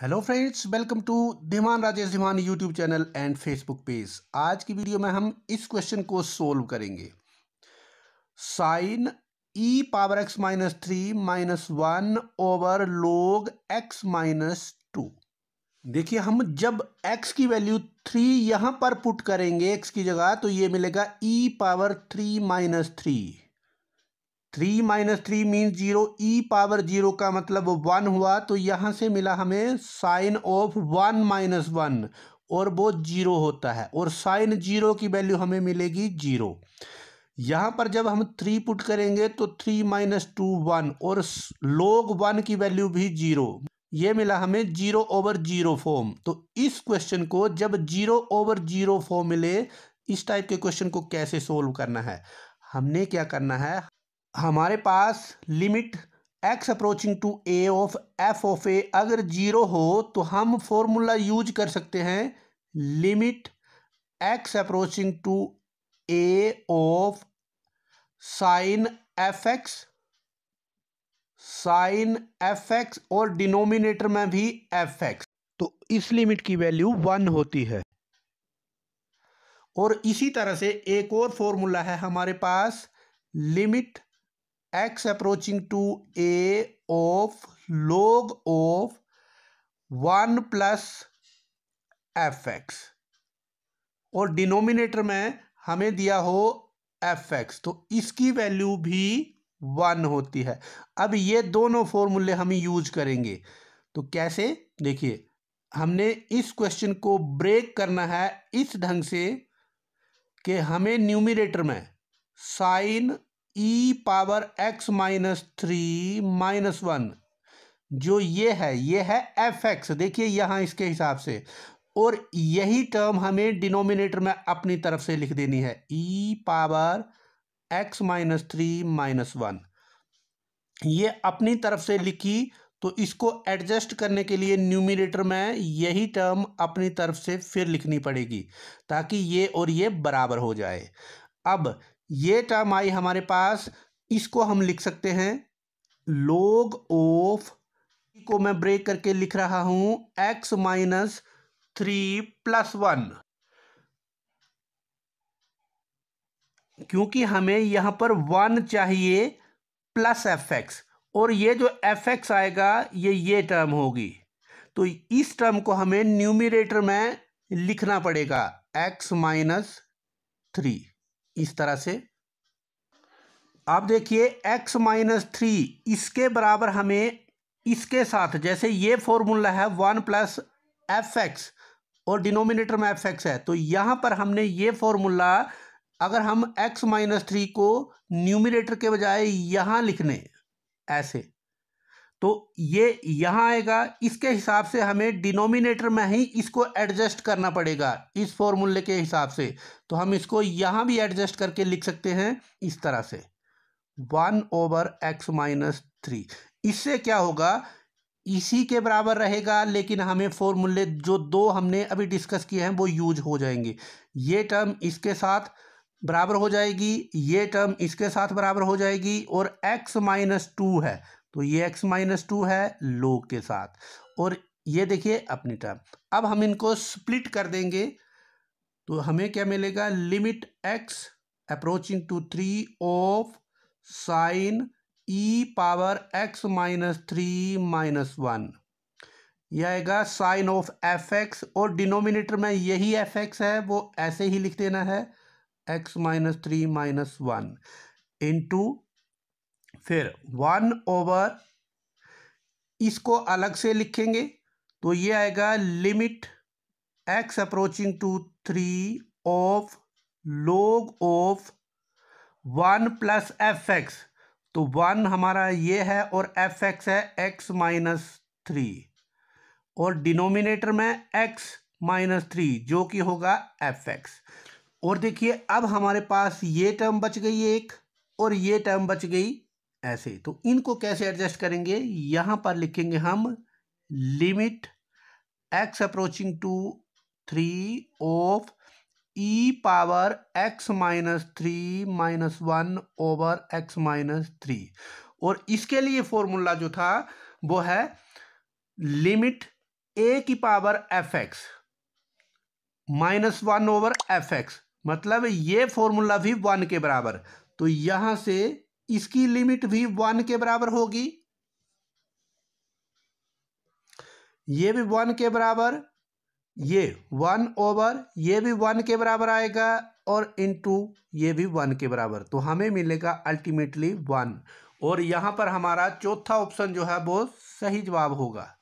hello friends welcome to Dhiman Rajesh Dhiman YouTube channel and Facebook page आज की video में हम इस क्वेश्चन को सोल्व करेंगे sine e power x minus three minus one over log x minus two देखिए हम जब एक्स की वैल्यू थ्री यहां पर पुट करेंगे एक्स की जगह तो ये मिलेगा e power three minus three three minus three means zero e power zero का मतलब वन हुआ तो यहाँ से मिला हमें sine of one minus one और वो जीरो होता है और साइन जीरो की वैल्यू हमें मिलेगी जीरो यहाँ पर जब हम थ्री पुट करेंगे तो थ्री माइनस टू वन और लोग वन की वैल्यू भी जीरो ये मिला हमें जीरो ओवर जीरो फॉर्म तो इस क्वेश्चन को जब जीरो ओवर जीरो फॉर्म मिले इस टाइप के क्वेश्चन को कैसे सोल्व करना है हमने क्या करना है हमारे पास limit x approaching to a of f of a अगर जीरो हो तो हम फॉर्मूला यूज कर सकते हैं limit x approaching to a of sine f x sine f x और डिनोमिनेटर में भी एफ एक्स तो इस लिमिट की वैल्यू वन होती है और इसी तरह से एक और फॉर्मूला है हमारे पास limit x approaching to a of log of one plus f और डिनोमिनेटर में हमें दिया हो एफ एक्स तो इसकी वैल्यू भी वन होती है अब ये दोनों फॉर्मूले हम यूज करेंगे तो कैसे देखिए हमने इस क्वेश्चन को ब्रेक करना है इस ढंग से कि हमें न्यूमिनेटर में sine e power x minus three minus one जो ये है ये है एफ एक्स देखिए यहाँ इसके हिसाब से और यही टर्म हमें डिनोमिनेटर में अपनी तरफ से लिख देनी है e power x minus three minus one ये अपनी तरफ से लिखी तो इसको एडजस्ट करने के लिए न्यूमिनेटर में यही टर्म अपनी तरफ से फिर लिखनी पड़ेगी ताकि ये और ये बराबर हो जाए अब ये टर्म आई हमारे पास इसको हम लिख सकते हैं लोग ऑफ को मैं ब्रेक करके लिख रहा हूं x minus three plus one क्योंकि हमें यहां पर वन चाहिए प्लस एफ एक्स और ये जो एफ एक्स आएगा ये ये टर्म होगी तो इस टर्म को हमें न्यूमिरेटर में लिखना पड़ेगा एक्स माइनस थ्री इस तरह से आप देखिए x माइनस थ्री इसके बराबर हमें इसके साथ जैसे ये फॉर्मूला है वन प्लस एफ एक्स और डिनोमिनेटर में एफ एक्स है तो यहाँ पर हमने ये फॉर्मूला अगर हम x माइनस थ्री को न्यूमिनेटर के बजाय यहाँ लिखने ऐसे तो ये यहाँ आएगा इसके हिसाब से हमें डिनोमिनेटर में ही इसको एडजस्ट करना पड़ेगा इस फॉर्मूले के हिसाब से तो हम इसको यहाँ भी एडजस्ट करके लिख सकते हैं इस तरह से one over x minus three इससे क्या होगा इसी के बराबर रहेगा लेकिन हमें फॉर्मूले जो दो हमने अभी डिस्कस किए हैं वो यूज हो जाएंगे ये टर्म इसके साथ बराबर हो जाएगी ये टर्म इसके साथ बराबर हो जाएगी और x माइनस टू है तो ये एक्स माइनस टू है लोग के साथ और ये देखिए अपनी टर्म अब हम इनको स्प्लिट कर देंगे तो हमें क्या मिलेगा limit x approaching to three of sine e power x minus three minus one यह आएगा साइन ऑफ एफ एक्स और डिनोमिनेटर में यही एफ एक्स है वो ऐसे ही लिख देना है x minus three minus one into फिर वन ओवर इसको अलग से लिखेंगे तो ये आएगा limit x approaching to three of log of one plus f x तो वन हमारा ये है और एफ एक्स है एक्स माइनस थ्री और डिनोमिनेटर में एक्स माइनस थ्री जो कि होगा एफ एक्स और देखिए अब हमारे पास ये टर्म बच गई एक और ये टर्म बच गई ऐसे तो इनको कैसे एडजस्ट करेंगे यहां पर लिखेंगे हम limit x approaching to three of e power x minus three minus one over x minus three और इसके लिए फॉर्मूला जो था वो है लिमिट ए की power f x minus one over f x मतलब ये फॉर्मूला भी वन के बराबर तो यहां से इसकी लिमिट भी वन के बराबर होगी ये भी वन के बराबर ये वन ओवर ये भी वन के बराबर आएगा और इनटू ये भी वन के बराबर तो हमें मिलेगा अल्टीमेटली वन और यहां पर हमारा चौथा ऑप्शन जो है वो सही जवाब होगा